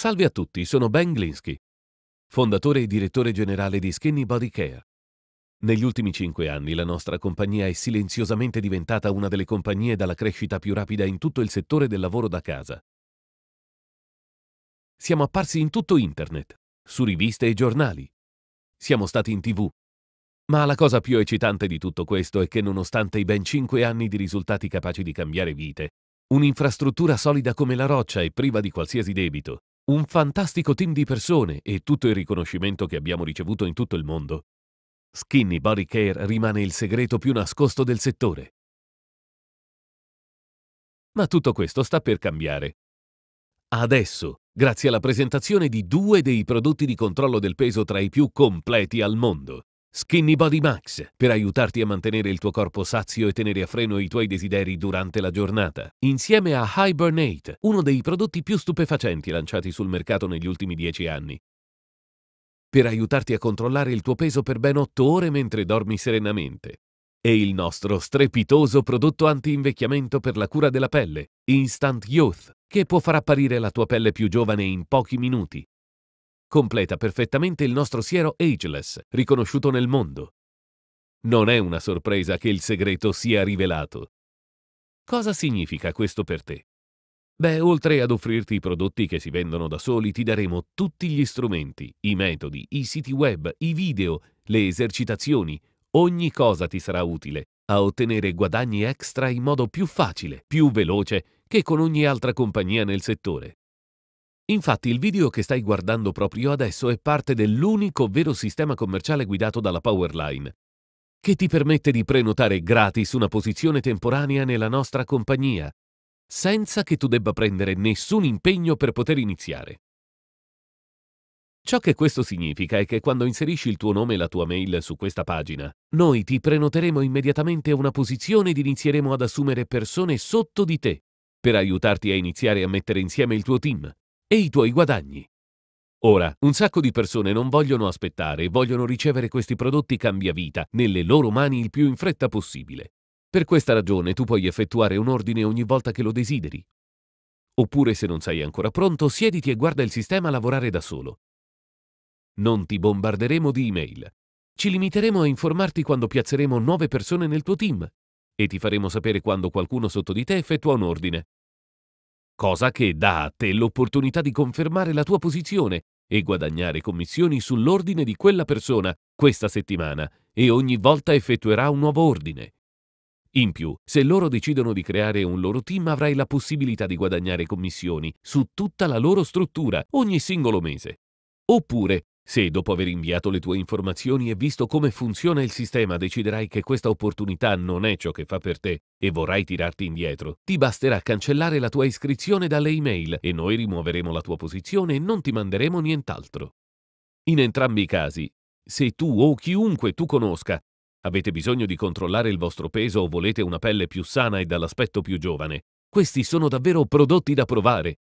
Salve a tutti, sono Ben Glinsky, fondatore e direttore generale di Skinny Body Care. Negli ultimi cinque anni la nostra compagnia è silenziosamente diventata una delle compagnie dalla crescita più rapida in tutto il settore del lavoro da casa. Siamo apparsi in tutto internet, su riviste e giornali. Siamo stati in tv. Ma la cosa più eccitante di tutto questo è che nonostante i ben cinque anni di risultati capaci di cambiare vite, un'infrastruttura solida come la roccia e priva di qualsiasi debito, un fantastico team di persone e tutto il riconoscimento che abbiamo ricevuto in tutto il mondo, Skinny Body Care rimane il segreto più nascosto del settore. Ma tutto questo sta per cambiare. Adesso, grazie alla presentazione di due dei prodotti di controllo del peso tra i più completi al mondo, Skinny Body Max per aiutarti a mantenere il tuo corpo sazio e tenere a freno i tuoi desideri durante la giornata, insieme a Hibernate, uno dei prodotti più stupefacenti lanciati sul mercato negli ultimi dieci anni, per aiutarti a controllare il tuo peso per ben 8 ore mentre dormi serenamente. E il nostro strepitoso prodotto anti-invecchiamento per la cura della pelle, Instant Youth, che può far apparire la tua pelle più giovane in pochi minuti, completa perfettamente il nostro siero ageless, riconosciuto nel mondo. Non è una sorpresa che il segreto sia rivelato. Cosa significa questo per te? Beh, oltre ad offrirti i prodotti che si vendono da soli, ti daremo tutti gli strumenti, i metodi, i siti web, i video, le esercitazioni, ogni cosa ti sarà utile a ottenere guadagni extra in modo più facile, più veloce che con ogni altra compagnia nel settore. Infatti il video che stai guardando proprio adesso è parte dell'unico vero sistema commerciale guidato dalla Powerline, che ti permette di prenotare gratis una posizione temporanea nella nostra compagnia, senza che tu debba prendere nessun impegno per poter iniziare. Ciò che questo significa è che quando inserisci il tuo nome e la tua mail su questa pagina, noi ti prenoteremo immediatamente una posizione ed inizieremo ad assumere persone sotto di te, per aiutarti a iniziare a mettere insieme il tuo team e i tuoi guadagni. Ora, un sacco di persone non vogliono aspettare e vogliono ricevere questi prodotti cambia vita nelle loro mani il più in fretta possibile. Per questa ragione tu puoi effettuare un ordine ogni volta che lo desideri. Oppure se non sei ancora pronto, siediti e guarda il sistema lavorare da solo. Non ti bombarderemo di email. Ci limiteremo a informarti quando piazzeremo nuove persone nel tuo team e ti faremo sapere quando qualcuno sotto di te effettua un ordine cosa che dà a te l'opportunità di confermare la tua posizione e guadagnare commissioni sull'ordine di quella persona questa settimana e ogni volta effettuerà un nuovo ordine. In più, se loro decidono di creare un loro team avrai la possibilità di guadagnare commissioni su tutta la loro struttura ogni singolo mese. Oppure se dopo aver inviato le tue informazioni e visto come funziona il sistema deciderai che questa opportunità non è ciò che fa per te e vorrai tirarti indietro, ti basterà cancellare la tua iscrizione dalle email e noi rimuoveremo la tua posizione e non ti manderemo nient'altro. In entrambi i casi, se tu o chiunque tu conosca avete bisogno di controllare il vostro peso o volete una pelle più sana e dall'aspetto più giovane, questi sono davvero prodotti da provare.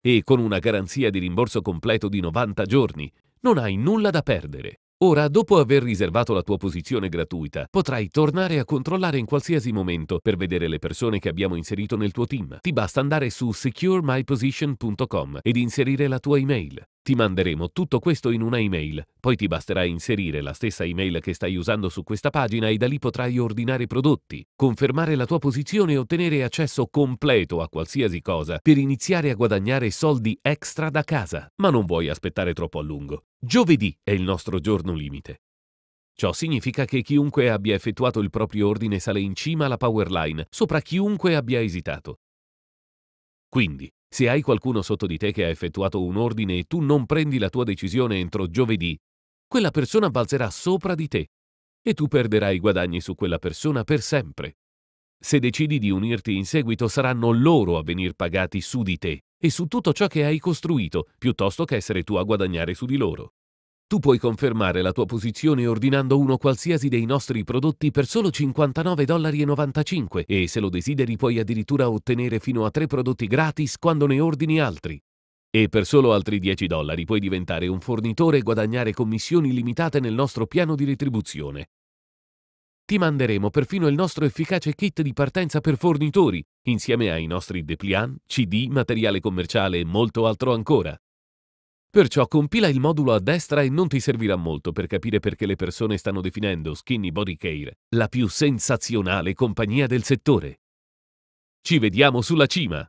E con una garanzia di rimborso completo di 90 giorni, non hai nulla da perdere. Ora, dopo aver riservato la tua posizione gratuita, potrai tornare a controllare in qualsiasi momento per vedere le persone che abbiamo inserito nel tuo team. Ti basta andare su securemyposition.com ed inserire la tua email. Ti manderemo tutto questo in una email, poi ti basterà inserire la stessa email che stai usando su questa pagina e da lì potrai ordinare prodotti, confermare la tua posizione e ottenere accesso completo a qualsiasi cosa per iniziare a guadagnare soldi extra da casa. Ma non vuoi aspettare troppo a lungo. Giovedì è il nostro giorno limite. Ciò significa che chiunque abbia effettuato il proprio ordine sale in cima alla Powerline, sopra chiunque abbia esitato. Quindi, se hai qualcuno sotto di te che ha effettuato un ordine e tu non prendi la tua decisione entro giovedì, quella persona balzerà sopra di te e tu perderai i guadagni su quella persona per sempre. Se decidi di unirti in seguito saranno loro a venir pagati su di te e su tutto ciò che hai costruito, piuttosto che essere tu a guadagnare su di loro. Tu puoi confermare la tua posizione ordinando uno qualsiasi dei nostri prodotti per solo 59,95 e se lo desideri puoi addirittura ottenere fino a tre prodotti gratis quando ne ordini altri. E per solo altri 10 dollari puoi diventare un fornitore e guadagnare commissioni limitate nel nostro piano di retribuzione. Ti manderemo perfino il nostro efficace kit di partenza per fornitori, insieme ai nostri dépliant, CD, materiale commerciale e molto altro ancora. Perciò compila il modulo a destra e non ti servirà molto per capire perché le persone stanno definendo Skinny Body Care la più sensazionale compagnia del settore. Ci vediamo sulla cima!